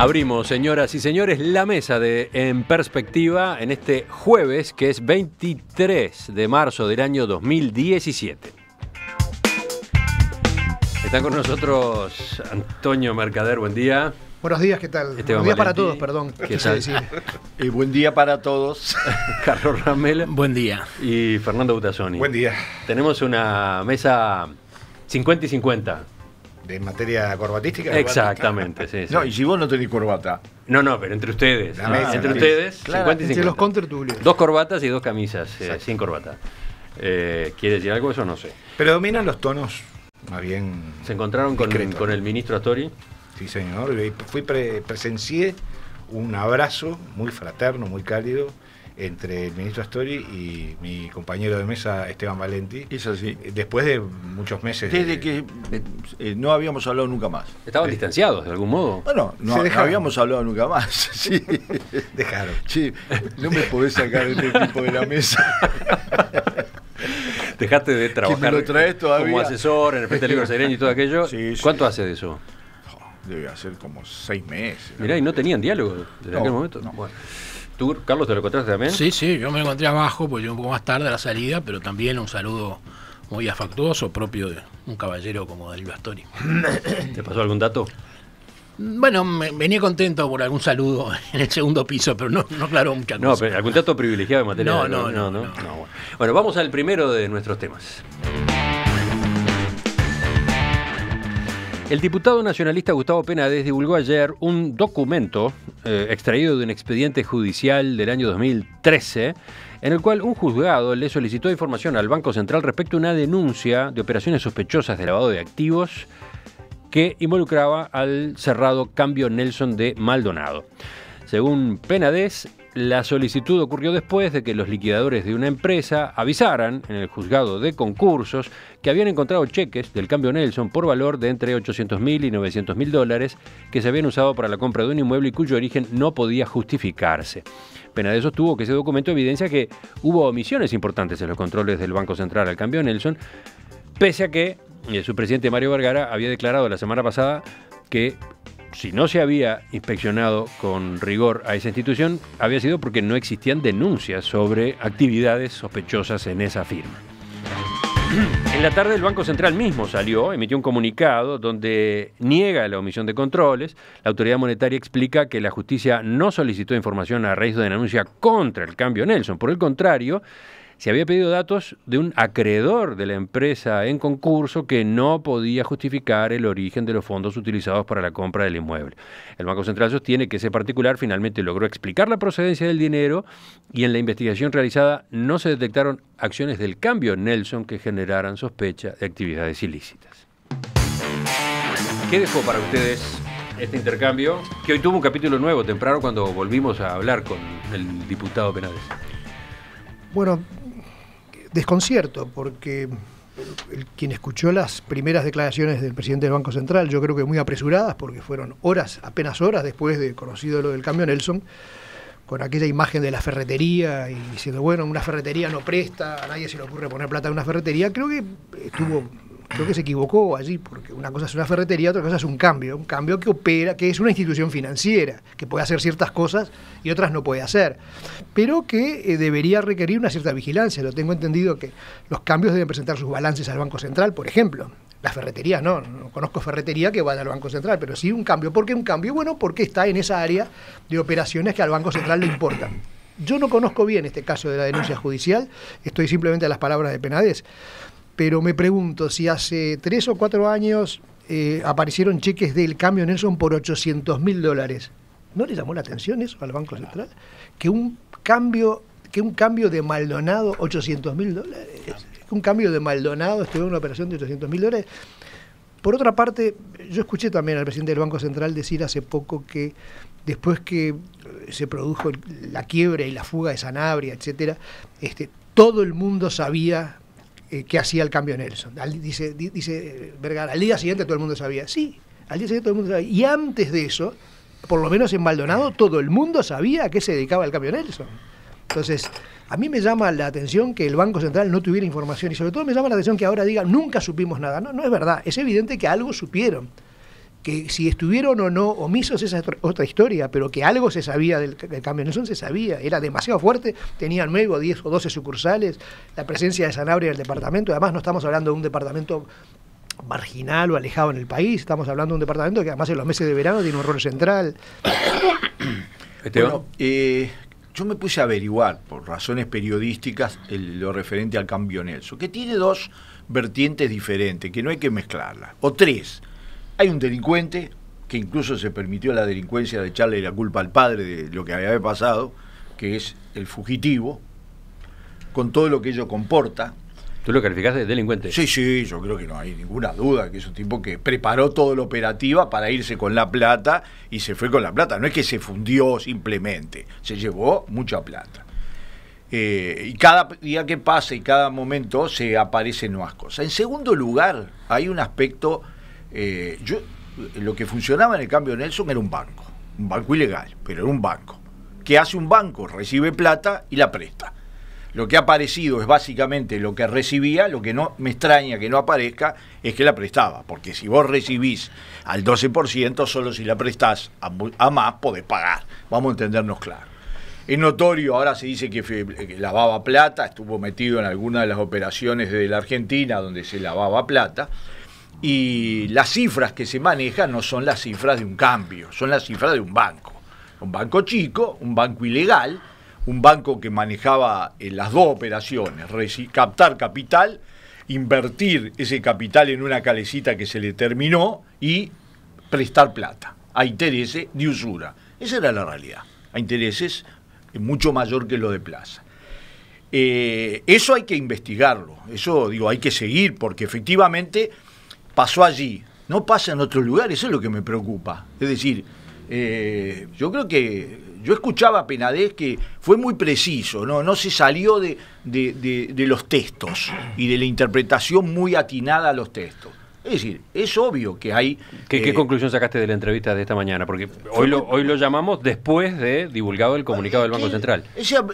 Abrimos, señoras y señores, la mesa de En Perspectiva en este jueves, que es 23 de marzo del año 2017. Están con nosotros Antonio Mercader, buen día. Buenos días, ¿qué tal? buen día para todos, perdón. Y buen día para todos. Carlos Ramel. Buen día. Y Fernando Butasoni. Buen día. Tenemos una mesa 50 y 50 de materia corbatística. Exactamente, sí, No, y si vos no tenés corbata. No, no, pero entre ustedes. entre ustedes, Entre los Dos corbatas y dos camisas, eh, sin corbata. ¿Quieres eh, ¿Quiere decir algo? Eso no sé. Pero dominan los tonos más bien. ¿Se encontraron con, el ministro Astori? Sí, señor. Fui presencié un abrazo muy fraterno, muy cálido entre el ministro Astori y mi compañero de mesa Esteban Valenti. Eso sí. Después de muchos meses. Desde que eh, no habíamos hablado nunca más. Estaban eh. distanciados de algún modo. no, no, habíamos hablado nunca más. Sí. Dejaron. Sí, no me podés sacar este tipo de la mesa. Dejaste de trabajar como asesor en el Frente Libre y todo aquello. Sí, ¿Cuánto hace de eso? debe hacer como seis meses. Mirá, ¿y no tenían diálogo desde aquel momento? Bueno. ¿Tú, Carlos, te lo encontraste también? Sí, sí, yo me encontré abajo, pues yo un poco más tarde a la salida, pero también un saludo muy afectuoso, propio de un caballero como Darío Astori. ¿Te pasó algún dato? Bueno, venía contento por algún saludo en el segundo piso, pero no, no aclaró mucha No, algún dato privilegiado de materia? No, no, no. no, bueno, vamos al primero de nuestros temas. El diputado nacionalista Gustavo Penades divulgó ayer un documento eh, extraído de un expediente judicial del año 2013 en el cual un juzgado le solicitó información al Banco Central respecto a una denuncia de operaciones sospechosas de lavado de activos que involucraba al cerrado cambio Nelson de Maldonado. Según Penades, la solicitud ocurrió después de que los liquidadores de una empresa avisaran en el juzgado de concursos que habían encontrado cheques del cambio Nelson por valor de entre 800 mil y 900 mil dólares que se habían usado para la compra de un inmueble y cuyo origen no podía justificarse. Pena de eso tuvo que ese documento evidencia que hubo omisiones importantes en los controles del Banco Central al cambio Nelson, pese a que eh, su presidente Mario Vergara había declarado la semana pasada que si no se había inspeccionado con rigor a esa institución, había sido porque no existían denuncias sobre actividades sospechosas en esa firma. En la tarde el Banco Central mismo salió, emitió un comunicado donde niega la omisión de controles. La autoridad monetaria explica que la justicia no solicitó información a raíz de denuncia contra el cambio Nelson. Por el contrario, se había pedido datos de un acreedor de la empresa en concurso que no podía justificar el origen de los fondos utilizados para la compra del inmueble. El Banco Central sostiene que ese particular finalmente logró explicar la procedencia del dinero y en la investigación realizada no se detectaron acciones del cambio Nelson que generaran sospecha de actividades ilícitas. ¿Qué dejó para ustedes este intercambio? Que hoy tuvo un capítulo nuevo temprano cuando volvimos a hablar con el diputado Penades. Bueno, desconcierto, porque quien escuchó las primeras declaraciones del presidente del Banco Central, yo creo que muy apresuradas, porque fueron horas, apenas horas después de conocido lo del cambio Nelson, con aquella imagen de la ferretería y diciendo, bueno, una ferretería no presta, a nadie se le ocurre poner plata en una ferretería, creo que estuvo creo que se equivocó allí, porque una cosa es una ferretería, otra cosa es un cambio, un cambio que opera, que es una institución financiera, que puede hacer ciertas cosas y otras no puede hacer, pero que eh, debería requerir una cierta vigilancia. Lo tengo entendido que los cambios deben presentar sus balances al Banco Central, por ejemplo. la ferretería, no, no conozco ferretería que vaya al Banco Central, pero sí un cambio. ¿Por qué un cambio? Bueno, porque está en esa área de operaciones que al Banco Central le importa Yo no conozco bien este caso de la denuncia judicial, estoy simplemente a las palabras de Penades pero me pregunto si hace tres o cuatro años eh, aparecieron cheques del cambio Nelson por 800 mil dólares. ¿No le llamó la atención eso al Banco Central? Que un cambio, que un cambio de Maldonado, 800 mil dólares, que un cambio de Maldonado en una operación de 800 mil dólares. Por otra parte, yo escuché también al presidente del Banco Central decir hace poco que después que eh, se produjo la quiebra y la fuga de Sanabria, etcétera, este, todo el mundo sabía eh, ¿Qué hacía el cambio Nelson. dice, dice eh, Vergara, al día siguiente todo el mundo sabía. Sí, al día siguiente todo el mundo sabía. Y antes de eso, por lo menos en Maldonado, todo el mundo sabía a qué se dedicaba el cambio Nelson. Entonces, a mí me llama la atención que el Banco Central no tuviera información y sobre todo me llama la atención que ahora diga nunca supimos nada. No, no es verdad. Es evidente que algo supieron que si estuvieron o no omisos esa otra historia, pero que algo se sabía del, cambio Nelson se sabía, era demasiado fuerte, tenía luego 10 o 12 sucursales, la presencia de Sanabria en el departamento, además no estamos hablando de un departamento marginal o alejado en el país, estamos hablando de un departamento que además en los meses de verano tiene un rol central. Este, bueno, eh, yo me puse a averiguar, por razones periodísticas, lo referente al cambio Nelson, que tiene dos vertientes diferentes, que no hay que mezclarlas, o tres. Hay un delincuente que incluso se permitió la delincuencia de echarle la culpa al padre de lo que había pasado, que es el fugitivo, con todo lo que ello comporta. ¿Tú lo calificaste de delincuente? Sí, sí, yo creo que no hay ninguna duda que es un tipo que preparó toda la operativa para irse con la plata y se fue con la plata. No es que se fundió simplemente, se llevó mucha plata. Eh, y cada día que pasa y cada momento se aparecen nuevas cosas. En segundo lugar, hay un aspecto eh, yo, lo que funcionaba en el cambio Nelson era un banco, un banco ilegal, pero era un banco. ¿Qué hace un banco? Recibe plata y la presta. Lo que ha aparecido es básicamente lo que recibía, lo que no me extraña que no aparezca es que la prestaba, porque si vos recibís al 12%, solo si la prestás a, más podés pagar, vamos a entendernos claro. Es notorio, ahora se dice que lavaba plata, estuvo metido en alguna de las operaciones de la Argentina donde se lavaba plata, y las cifras que se manejan no son las cifras de un cambio, son las cifras de un banco. Un banco chico, un banco ilegal, un banco que manejaba eh, las dos operaciones, captar capital, invertir ese capital en una calecita que se le terminó y prestar plata a intereses de usura. Esa era la realidad, a intereses eh, mucho mayor que lo de Plaza. Eh, eso hay que investigarlo, eso digo, hay que seguir, porque efectivamente pasó allí, no pasa en otro lugar, eso es lo que me preocupa. Es decir, eh, yo creo que yo escuchaba a Penadez que fue muy preciso, no, se salió de los textos y de la interpretación muy atinada a los textos. Es decir, es obvio que hay... ¿Qué, eh, conclusión sacaste de la entrevista de esta mañana? Porque hoy lo, hoy lo llamamos después de divulgado el comunicado del Banco Central.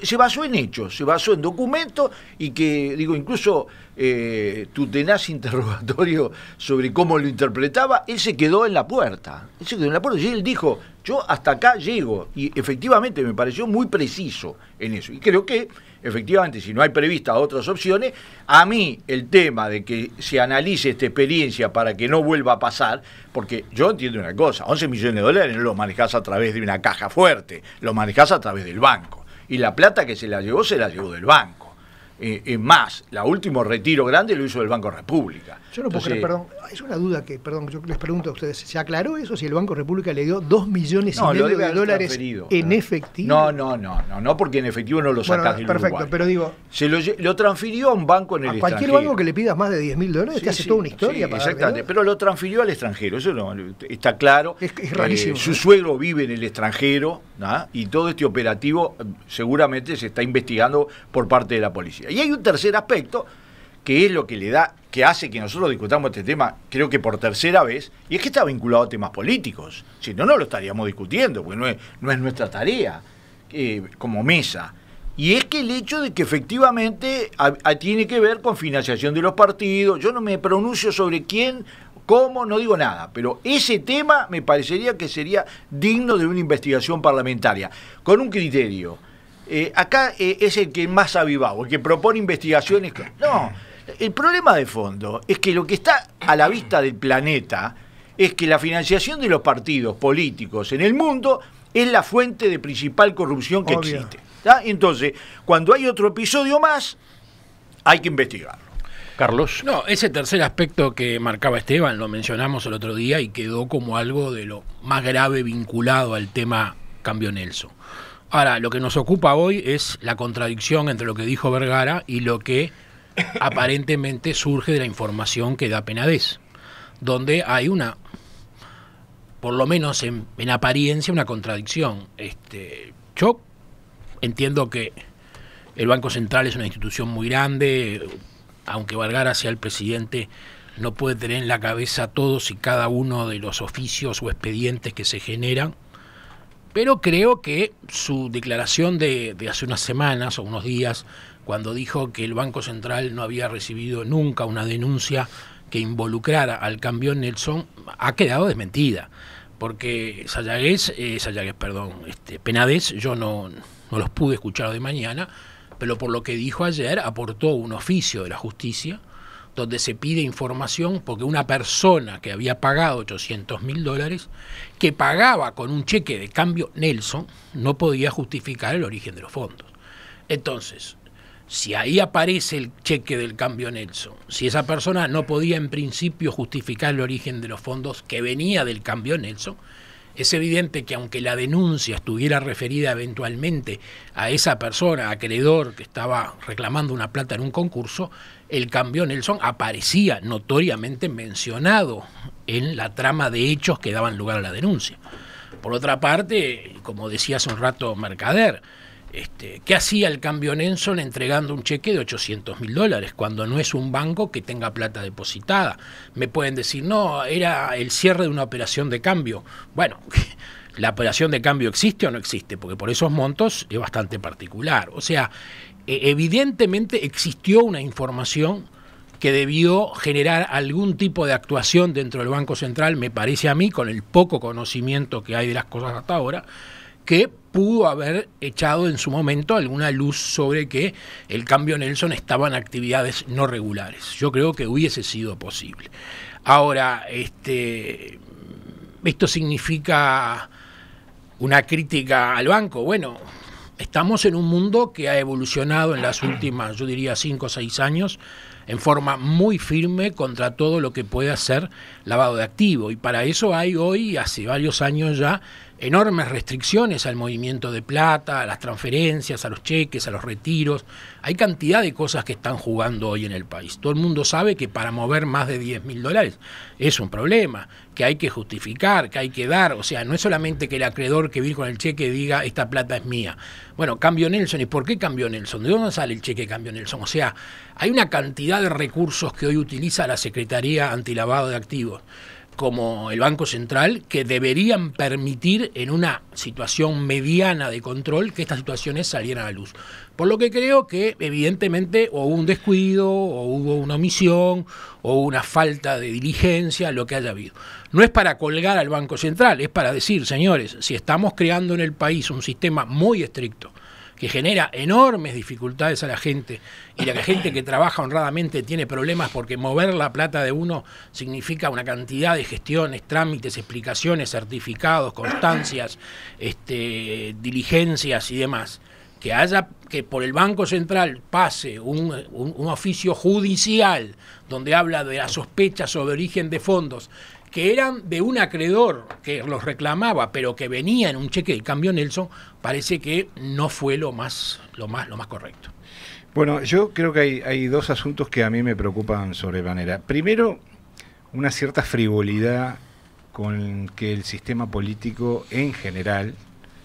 Se, basó en hechos, se basó en documentos y que, digo, incluso eh, tu tenaz interrogatorio sobre cómo lo interpretaba, él se quedó en la puerta. Él se quedó en la puerta y él dijo, yo hasta acá llego. Y efectivamente me pareció muy preciso en eso. Y creo que efectivamente, si no hay previstas otras opciones, a mí el tema de que se analice esta experiencia para que no vuelva a pasar, porque yo entiendo una cosa, 11 millones de dólares no lo manejás a través de una caja fuerte, lo manejás a través del banco. Y la plata que se la llevó, se la llevó del banco. Eh, más. La último retiro grande lo hizo el Banco República. Yo no perdón, es una duda que, perdón, yo les pregunto a ustedes, ¿se aclaró eso si el Banco República le dio 2 millones y medio de dólares en efectivo? No, no, no, no, porque en efectivo no lo sacás bueno, Perfecto, pero digo... Se lo, transfirió a un banco en el a cualquier banco que le pidas más de 10 mil dólares te hace toda una historia. exactamente, pero lo transfirió al extranjero, eso está claro. Es, rarísimo. Eh, su suegro vive en el extranjero y todo este operativo eh, seguramente se está investigando por parte de la policía. Y hay un tercer aspecto que es lo que le da, que hace que nosotros discutamos este tema, creo que por tercera vez, y es que está vinculado a temas políticos. Si no, no lo estaríamos discutiendo, porque no es, nuestra tarea eh, como mesa. Y es que el hecho de que efectivamente tiene que ver con financiación de los partidos, yo no me pronuncio sobre quién, cómo, no digo nada, pero ese tema me parecería que sería digno de una investigación parlamentaria, con un criterio eh, acá eh, es el que más avivado, el que propone investigaciones. No, el problema de fondo es que lo que está a la vista del planeta es que la financiación de los partidos políticos en el mundo es la fuente de principal corrupción que existe. Entonces, cuando hay otro episodio más, hay que investigarlo. Carlos. No, ese tercer aspecto que marcaba Esteban lo mencionamos el otro día y quedó como algo de lo más grave vinculado al tema Cambio Nelson. Ahora, lo que nos ocupa hoy es la contradicción entre lo que dijo Vergara y lo que aparentemente surge de la información que da Penades, donde hay una, por lo menos en, apariencia, una contradicción. Este, yo entiendo que el Banco Central es una institución muy grande, aunque Vergara sea el presidente, no puede tener en la cabeza todos y cada uno de los oficios o expedientes que se generan pero creo que su declaración de, hace unas semanas o unos días, cuando dijo que el Banco Central no había recibido nunca una denuncia que involucrara al cambio Nelson, ha quedado desmentida. Porque Sayagués, eh, perdón, este, Penades, yo no, no los pude escuchar de mañana, pero por lo que dijo ayer, aportó un oficio de la justicia donde se pide información porque una persona que había pagado 800 mil dólares, que pagaba con un cheque de cambio Nelson, no podía justificar el origen de los fondos. Entonces, si ahí aparece el cheque del cambio Nelson, si esa persona no podía en principio justificar el origen de los fondos que venía del cambio Nelson, es evidente que aunque la denuncia estuviera referida eventualmente a esa persona, acreedor que estaba reclamando una plata en un concurso, el cambio Nelson aparecía notoriamente mencionado en la trama de hechos que daban lugar a la denuncia. Por otra parte, como decía hace un rato Mercader, este, ¿qué hacía el cambio Nelson entregando un cheque de 800 mil dólares cuando no es un banco que tenga plata depositada? Me pueden decir, no, era el cierre de una operación de cambio. Bueno, la operación de cambio existe o no existe, porque por esos montos es bastante particular. O sea, e-, evidentemente existió una información que debió generar algún tipo de actuación dentro del Banco Central, me parece a mí, con el poco conocimiento que hay de las cosas hasta ahora, que pudo haber echado en su momento alguna luz sobre que el cambio Nelson estaba en actividades no regulares. Yo creo que hubiese sido posible. Ahora, este, esto significa una crítica al banco. Bueno, Estamos en un mundo que ha evolucionado en las últimas, yo diría, cinco o seis años en forma muy firme contra todo lo que pueda ser lavado de activo. Y para eso hay hoy, hace varios años ya, enormes restricciones al movimiento de plata, a las transferencias, a los cheques, a los retiros. Hay cantidad de cosas que están jugando hoy en el país. Todo el mundo sabe que para mover más de 10 mil dólares es un problema que hay que justificar, que hay que dar. O sea, no es solamente que el acreedor que vino con el cheque diga, esta plata es mía. Bueno, cambió Nelson. ¿Y por qué cambió Nelson? ¿De dónde sale el cheque que cambió Nelson? O sea, hay una cantidad de recursos que hoy utiliza la Secretaría Antilavado de Activos como el Banco Central que deberían permitir en una situación mediana de control que estas situaciones salieran a la luz. Por lo que creo que evidentemente hubo un descuido, o hubo una omisión, o una falta de diligencia, lo que haya habido. No es para colgar al Banco Central, es para decir, señores, si estamos creando en el país un sistema muy estricto, que genera enormes dificultades a la gente y la gente que trabaja honradamente tiene problemas porque mover la plata de uno significa una cantidad de gestiones, trámites, explicaciones, certificados, constancias, este, diligencias y demás. Que haya que por el Banco Central pase un, oficio judicial donde habla de la sospecha sobre origen de fondos que eran de un acreedor que los reclamaba, pero que venía en un cheque del cambio Nelson, parece que no fue lo más, lo más, lo más correcto. Bueno, yo creo que hay, dos asuntos que a mí me preocupan sobremanera. Primero, una cierta frivolidad con que el sistema político en general,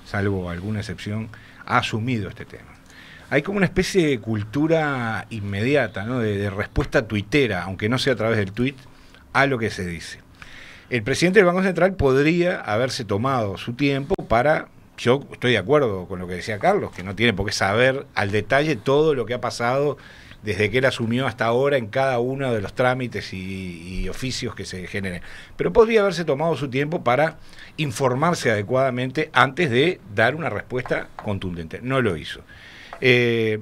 salvo alguna excepción, ha asumido este tema hay como una especie de cultura inmediata, ¿no? de, de, respuesta tuitera, aunque no sea a través del tuit, a lo que se dice el presidente del Banco Central podría haberse tomado su tiempo para yo estoy de acuerdo con lo que decía Carlos, que no tiene por qué saber al detalle todo lo que ha pasado desde que él asumió hasta ahora en cada uno de los trámites y, oficios que se generen. Pero podría haberse tomado su tiempo para informarse adecuadamente antes de dar una respuesta contundente. No lo hizo. Eh,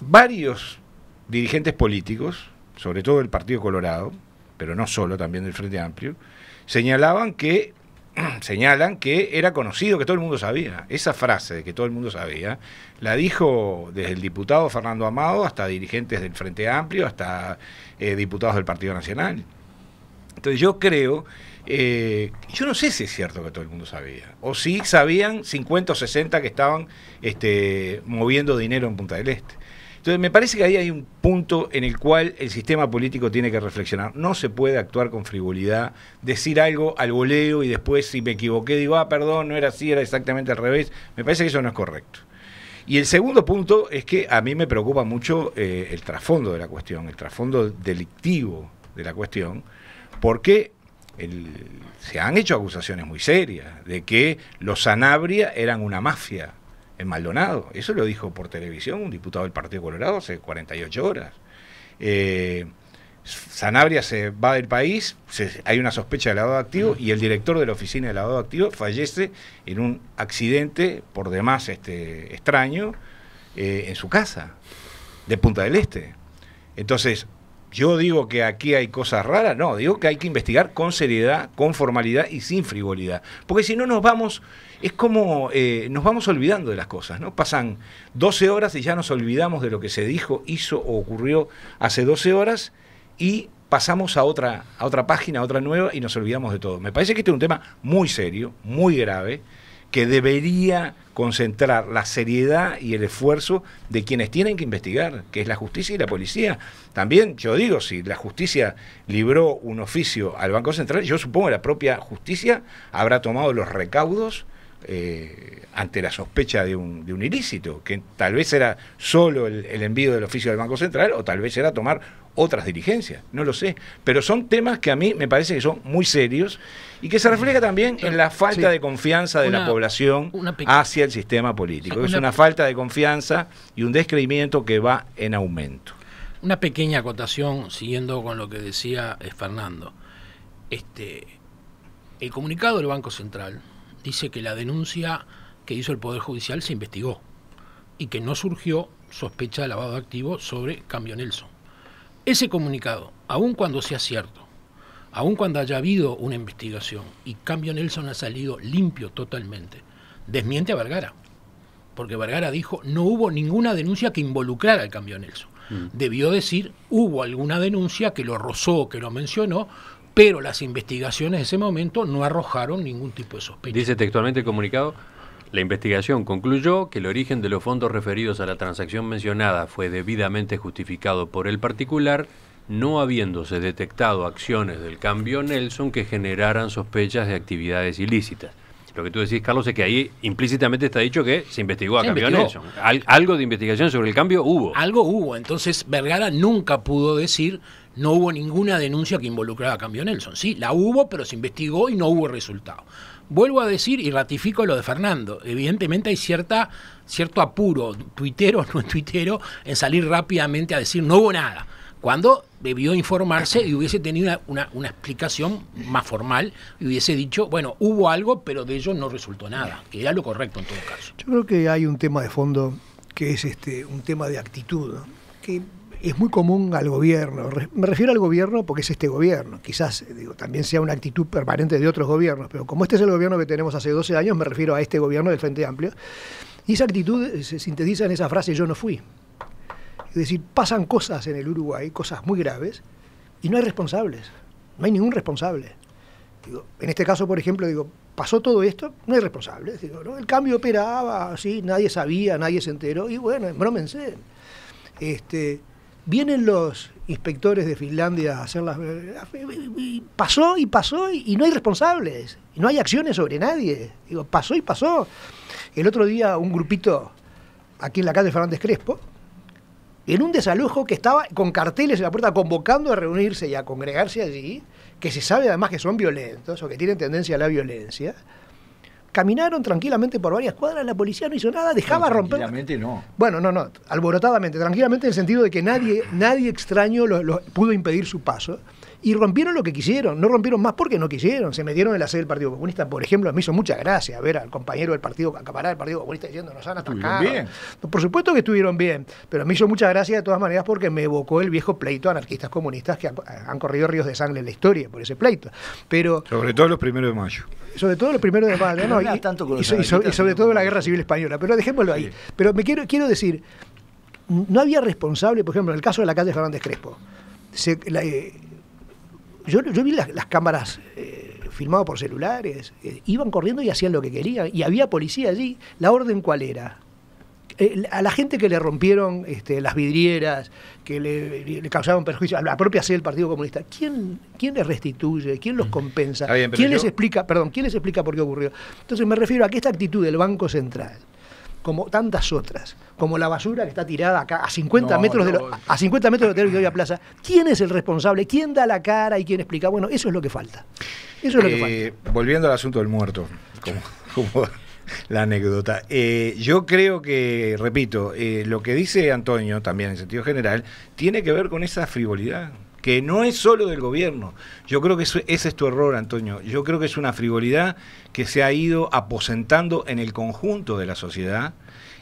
varios dirigentes políticos, sobre todo el Partido Colorado, pero no solo, también del Frente Amplio, señalaban que señalan que era conocido, que todo el mundo sabía. Esa frase de que todo el mundo sabía la dijo desde el diputado Fernando Amado hasta dirigentes del Frente Amplio, hasta eh, diputados del Partido Nacional. Entonces yo creo, eh, yo no sé si es cierto que todo el mundo sabía, o si sabían 50 o 60 que estaban este, moviendo dinero en Punta del Este. Entonces, me parece que ahí hay un punto en el cual el sistema político tiene que reflexionar. No se puede actuar con frivolidad, decir algo al voleo y después, si me equivoqué, digo, ah, perdón, no era así, era exactamente al revés. Me parece que eso no es correcto. Y el segundo punto es que a mí me preocupa mucho eh, el trasfondo de la cuestión, el trasfondo delictivo de la cuestión, porque se han hecho acusaciones muy serias de que los Sanabria eran una mafia Maldonado. Eso lo dijo por televisión un diputado del Partido Colorado hace 48 horas. Eh, Sanabria se va del país, hay una sospecha de lavado activo y el director de la oficina de lavado activo fallece en un accidente por demás este, extraño eh, en su casa de Punta del Este. Entonces, yo digo que aquí hay cosas raras, no, digo que hay que investigar con seriedad, con formalidad y sin frivolidad. Porque si no nos vamos, es como eh, nos vamos olvidando de las cosas, ¿no? Pasan 12 horas y ya nos olvidamos de lo que se dijo, hizo o ocurrió hace 12 horas y pasamos a otra, a otra página, a otra nueva y nos olvidamos de todo. Me parece que este es un tema muy serio, muy grave que debería concentrar la seriedad y el esfuerzo de quienes tienen que investigar, que es la justicia y la policía. También, yo digo, si la justicia libró un oficio al Banco Central, yo supongo que la propia justicia habrá tomado los recaudos eh, ante la sospecha de un, ilícito, que tal vez era solo el, el envío del oficio del Banco Central o tal vez era tomar otras dirigencias, no lo sé. Pero son temas que a mí me parece que son muy serios y que se refleja también en la falta de confianza de la población hacia el sistema político. es una falta de confianza y un descreimiento que va en aumento. Una pequeña acotación siguiendo con lo que decía eh, Fernando. Este, el comunicado del Banco Central dice que la denuncia que hizo el Poder Judicial se investigó y que no surgió sospecha de lavado de activos sobre Cambio Nelson ese comunicado, aun cuando sea cierto, aun cuando haya habido una investigación y Cambio Nelson ha salido limpio totalmente, desmiente a Vergara. Porque Vergara dijo, no hubo ninguna denuncia que involucrara al Cambio Nelson. Mm. Debió decir, hubo alguna denuncia que lo rozó, que lo mencionó, pero las investigaciones de ese momento no arrojaron ningún tipo de sospecha. Dice textualmente el comunicado, la investigación concluyó que el origen de los fondos referidos a la transacción mencionada fue debidamente justificado por el particular, no habiéndose detectado acciones del cambio Nelson que generaran sospechas de actividades ilícitas. Lo que tú decís, Carlos, es que ahí implícitamente está dicho que se investigó a cambio Nelson. algo de investigación sobre el cambio hubo. Algo hubo. Entonces, Vergara nunca pudo decir no hubo ninguna denuncia que involucrara a cambio Nelson. Sí, la hubo, pero se investigó y no hubo resultado. Vuelvo a decir y ratifico lo de Fernando. Evidentemente hay cierta, cierto apuro, tuitero o no tuitero, en salir rápidamente a decir no hubo nada cuando debió informarse y hubiese tenido una, explicación más formal y hubiese dicho, bueno, hubo algo, pero de ello no resultó nada, que era lo correcto en todo caso. Yo creo que hay un tema de fondo que es este un tema de actitud, que es muy común al gobierno. Me refiero al gobierno porque es este gobierno. Quizás eh, digo, también sea una actitud permanente de otros gobiernos, pero como este es el gobierno que tenemos hace 12 años, me refiero a este gobierno del Frente Amplio. Y esa actitud se sintetiza en esa frase yo no fui. Es decir, pasan cosas en el Uruguay, cosas muy graves, y no hay responsables. No hay ningún responsable. en este caso, por ejemplo, digo, pasó todo esto, no hay responsables. El cambio operaba, así, nadie sabía, nadie se enteró, y bueno, bromense Este, Vienen los inspectores de Finlandia a hacer las... Pasó y pasó y, no hay responsables, no hay acciones sobre nadie. Digo, pasó y pasó. El otro día un grupito aquí en la calle Fernández Crespo, en un desalojo que estaba con carteles en la puerta convocando a reunirse y a congregarse allí, que se sabe además que son violentos o que tienen tendencia a la violencia, Caminaron tranquilamente por varias cuadras, la policía no hizo nada, dejaba romper. Tranquilamente no. Bueno, no, no, alborotadamente, tranquilamente en el sentido de que nadie, nadie extraño lo pudo impedir su paso y rompieron lo que quisieron, no rompieron más porque no quisieron, se metieron en la sede del Partido Comunista, por ejemplo, me hizo mucha gracia ver al compañero del Partido camarada del Partido Comunista diciendo nos han atacado. Bien. Por supuesto que estuvieron bien, pero me hizo mucha gracia de todas maneras porque me evocó el viejo pleito anarquistas comunistas que han, corrido ríos de sangre en la historia por ese pleito. Pero, sobre todo los primeros de mayo. Sobre todo los primeros de mayo, no, y, sobre, todo la guerra civil española, pero dejémoslo ahí. Pero me quiero, quiero decir, no había responsable, por ejemplo, en el caso de la calle Fernández Crespo. Eh, yo, yo vi las, cámaras eh, filmadas por celulares, eh, iban corriendo y hacían lo que querían, y había policía allí. ¿La orden cuál era? Eh, a la gente que le rompieron este, las vidrieras, que le, causaron perjuicio, a la propia sede del Partido Comunista, ¿quién, quién les restituye? ¿Quién los mm. compensa? ¿Quién les explica, perdón, quién les explica por qué ocurrió? Entonces me refiero a que esta actitud del Banco Central, como tantas otras, como la basura que está tirada acá a 50 metros de lo, a 50 metros de Plaza. ¿Quién es el responsable? ¿Quién da la cara y quién explica? Bueno, eso es lo que falta. Eso es lo que eh, Volviendo al asunto del muerto, como, la anécdota. Eh, yo creo que, repito, eh, lo que dice Antonio, también en sentido general, tiene que ver con esa frivolidad que no es solo del gobierno. Yo creo que ese es tu error, Antonio. Yo creo que es una frivolidad que se ha ido aposentando en el conjunto de la sociedad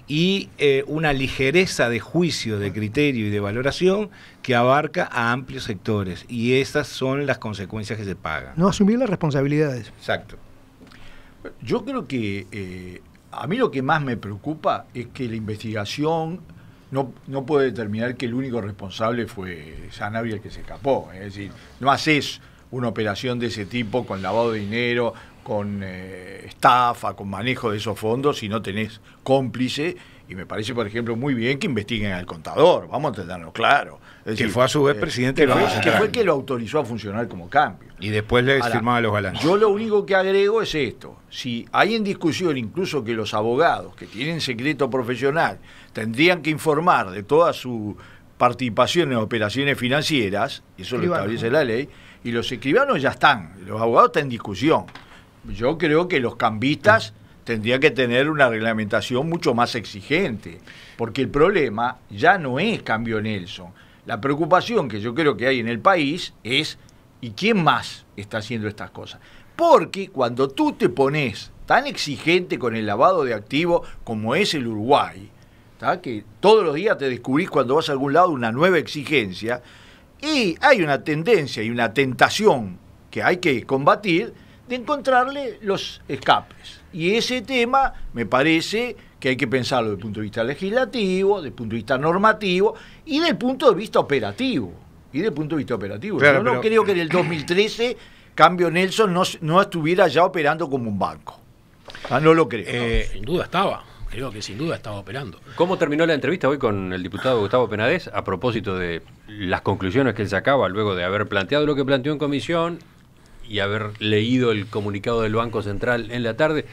y eh, una ligereza de juicio, de criterio y de valoración que abarca a amplios sectores. Y esas son las consecuencias que se pagan. No asumir las responsabilidades. Exacto. Yo creo que eh, a mí lo que más me preocupa es que la investigación no, no determinar que el único responsable fue Sanabria el que se escapó. Es decir, no haces una operación de ese tipo con lavado de dinero, con eh, estafa, con manejo de esos fondos, si no tenés cómplice y me parece, por ejemplo, muy bien que investiguen al contador, vamos a tenerlo claro. que fue a su vez eh, presidente de la que fue que lo autorizó a funcionar como cambio. Y después le firmaba los balances. Yo lo único que agrego es esto. Si hay en discusión incluso que los abogados que tienen secreto profesional tendrían que informar de toda su participación en operaciones financieras, eso lo establece la ley, y los escribanos ya están, los abogados están en discusión. Yo creo que los cambistas tendría que tener una reglamentación mucho más exigente, porque el problema ya no es cambio Nelson. La preocupación que yo creo que hay en el país es ¿y quién más está haciendo estas cosas? Porque cuando tú te pones tan exigente con el lavado de activos como es el Uruguay, que todos los días te descubrís cuando vas a algún lado una nueva exigencia, y hay una tendencia y una tentación que hay que combatir de encontrarle los escapes. Y ese tema me parece que hay que pensarlo desde el punto de vista legislativo, desde el punto de vista normativo y desde el punto de vista operativo. Y desde punto de vista operativo. Yo no creo que en el 2013 Cambio Nelson no, estuviera ya operando como un banco. Ah, no lo creo. Eh, sin duda estaba creo que sin duda estaba operando. ¿Cómo terminó la entrevista hoy con el diputado Gustavo Penades a propósito de las conclusiones que él sacaba luego de haber planteado lo que planteó en comisión y haber leído el comunicado del Banco Central en la tarde,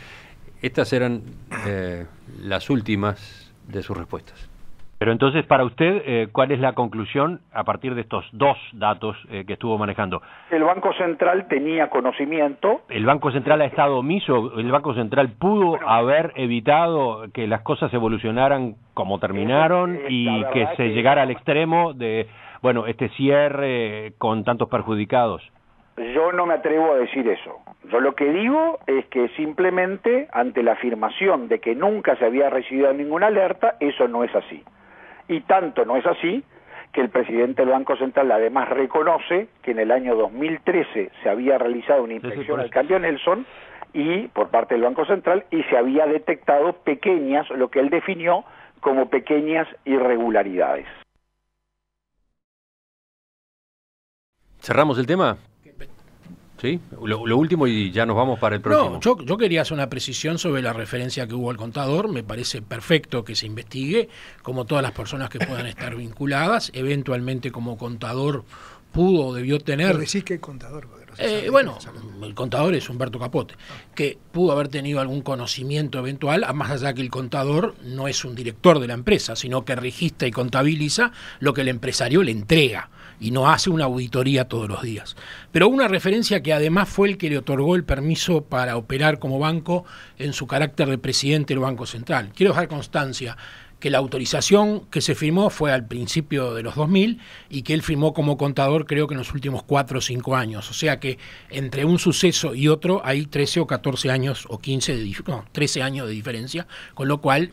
estas eran eh, las últimas de sus respuestas. Pero entonces, para usted, eh, ¿cuál es la conclusión a partir de estos dos datos eh, que estuvo manejando? El Banco Central tenía conocimiento. ¿El Banco Central ha estado omiso? ¿El Banco Central pudo haber evitado que las cosas evolucionaran como terminaron y que se llegara al extremo de, bueno, este cierre con tantos perjudicados? Yo no me atrevo a decir eso. Yo lo que digo es que simplemente ante la afirmación de que nunca se había recibido ninguna alerta, eso no es así. Y tanto no es así que el presidente del Banco Central además reconoce que en el año 2013 se había realizado una inspección al cambio Nelson y por parte del Banco Central y se había detectado pequeñas, lo que él definió como pequeñas irregularidades. ¿Cerramos el tema? Sí, lo, último y ya nos vamos para el próximo. No, yo, quería hacer una precisión sobre la referencia que hubo al contador. Me parece perfecto que se investigue, como todas las personas que puedan estar vinculadas. Eventualmente, como contador pudo o debió tener. Pero decís que el contador. Eh, bueno, el contador es Humberto Capote, que pudo haber tenido algún conocimiento eventual, más allá que el contador no es un director de la empresa, sino que registra y contabiliza lo que el empresario le entrega y no hace una auditoría todos los días. Pero una referencia que además fue el que le otorgó el permiso para operar como banco en su carácter de presidente del Banco Central. Quiero dejar constancia, que la autorización que se firmó fue al principio de los 2000 y que él firmó como contador creo que en los últimos 4 o 5 años. O sea que entre un suceso y otro hay 13 o 14 años o 15, no, 13 años de diferencia, con lo cual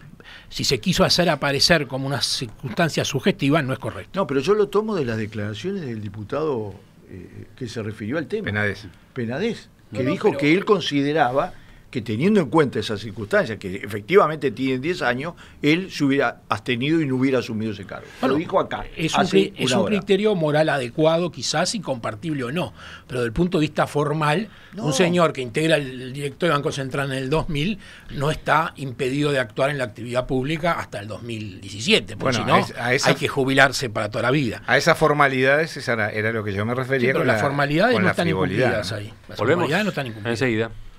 si se quiso hacer aparecer como una circunstancia sugestiva no es correcto. No, pero yo lo tomo de las declaraciones del diputado eh, que se refirió al tema. Penades Penades que dijo que él consideraba que teniendo en cuenta esas circunstancias, que efectivamente tienen 10 años, él se hubiera abstenido y no hubiera asumido ese cargo. lo dijo acá. Es un, es un criterio moral adecuado, quizás, y compartible o no. Pero desde el punto de vista formal, un señor que integra el director de Banco Central en el 2000 no está impedido de actuar en la actividad pública hasta el 2017, porque si no, hay que jubilarse para toda la vida. A esas formalidades, era, lo que yo me refería. pero las formalidades no están incumplidas ahí. Las Volvemos formalidades no están incumplidas. Enseguida.